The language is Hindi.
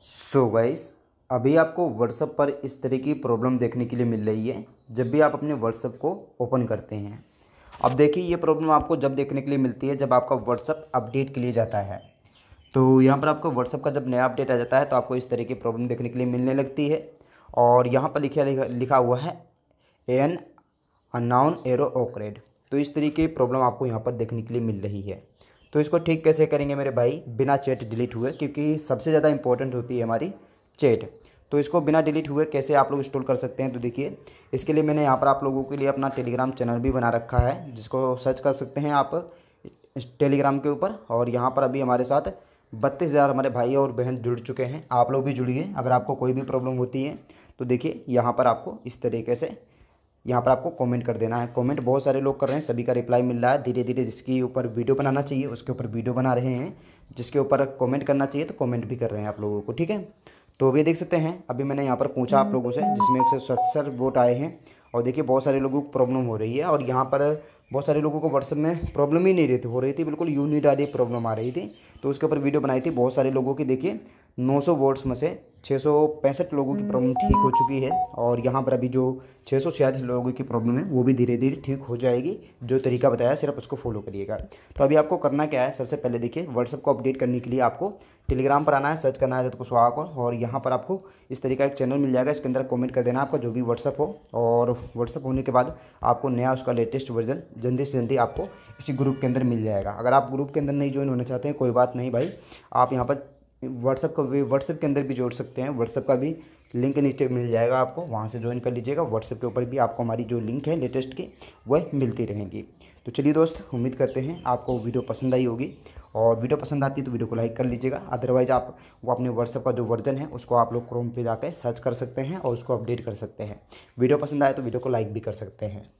सो so गाइस अभी आपको व्हाट्सअप पर इस तरह की प्रॉब्लम देखने के लिए मिल रही है जब भी आप अपने व्हाट्सअप को ओपन करते हैं अब देखिए ये प्रॉब्लम आपको जब देखने के लिए मिलती है जब आपका व्हाट्सअप अपडेट के लिए जाता है तो यहाँ पर आपको व्हाट्सअप का जब नया अपडेट आ जाता है तो आपको इस तरह की प्रॉब्लम देखने के लिए मिलने लगती है और यहाँ पर लिखा लिखा हुआ है एन अनाउन एरो ओक्रेड तो इस तरीके की प्रॉब्लम आपको यहाँ पर देखने के लिए मिल रही है तो इसको ठीक कैसे करेंगे मेरे भाई बिना चैट डिलीट हुए क्योंकि सबसे ज़्यादा इंपॉर्टेंट होती है हमारी चैट तो इसको बिना डिलीट हुए कैसे आप लोग इंस्टॉल कर सकते हैं तो देखिए इसके लिए मैंने यहाँ पर आप लोगों के लिए अपना टेलीग्राम चैनल भी बना रखा है जिसको सर्च कर सकते हैं आप टेलीग्राम के ऊपर और यहाँ पर अभी हमारे साथ बत्तीस हज़ार हमारे भाई और बहन जुड़ चुके हैं आप लोग भी जुड़िए अगर आपको कोई भी प्रॉब्लम होती है तो देखिए यहाँ पर आपको इस तरीके से यहाँ पर आपको कमेंट कर देना है कमेंट बहुत सारे लोग कर रहे हैं सभी का रिप्लाई मिल रहा है धीरे धीरे जिसके ऊपर वीडियो बनाना चाहिए उसके ऊपर वीडियो बना रहे हैं जिसके ऊपर कमेंट करना चाहिए तो कमेंट भी कर रहे हैं आप लोगों को ठीक है तो अभी देख सकते हैं अभी मैंने यहाँ पर पूछा आप हम्म। लोगों से जिसमें एक सौ वोट आए हैं और देखिए बहुत सारे लोगों को प्रॉब्लम हो रही है और यहाँ पर बहुत सारे लोगों को व्हाट्सअप में प्रॉब्लम ही नहीं थी हो रही थी बिल्कुल आदि प्रॉब्लम आ रही थी तो उसके ऊपर वीडियो बनाई थी बहुत सारे लोगों की देखिए 900 वोट्स में से छः लोगों की प्रॉब्लम ठीक हो चुकी है और यहाँ पर अभी जो छः लोगों की प्रॉब्लम है वो भी धीरे धीरे ठीक हो जाएगी जो तरीका बताया सिर्फ उसको फॉलो करिएगा तो अभी आपको करना क्या है सबसे पहले देखिए व्हाट्सअप को अपडेट करने के लिए आपको टेलीग्राम पर आना है सर्च करना है आजाद कुशवाहा को और यहाँ पर आपको इस तरीका एक चैनल मिल जाएगा इसके अंदर कमेंट कर देना आपका जो भी व्हाट्सअप हो और व्हाट्सअप होने के बाद आपको नया उसका लेटेस्ट वर्जन जल्दी से जल्दी आपको इसी ग्रुप के अंदर मिल जाएगा अगर आप ग्रुप के अंदर नहीं ज्वाइन होना चाहते हैं कोई बात नहीं भाई आप यहाँ पर व्हाट्सअप का व्हाट्सअप के अंदर भी जोड़ सकते हैं व्हाट्सअप का भी लिंक नीचे मिल जाएगा आपको वहाँ से ज्वाइन कर लीजिएगा व्हाट्सएप के ऊपर भी आपको हमारी जो लिंक है लेटेस्ट की वह मिलती रहेंगी तो चलिए दोस्त उम्मीद करते हैं आपको वीडियो पसंद आई होगी और वीडियो पसंद आती है तो वीडियो को लाइक कर लीजिएगा अदरवाइज आप वो अपने व्हाट्सअप का जो वर्जन है उसको आप लोग क्रोम पे जाकर सर्च कर सकते हैं और उसको अपडेट कर सकते हैं वीडियो पसंद आए तो वीडियो को लाइक भी कर सकते हैं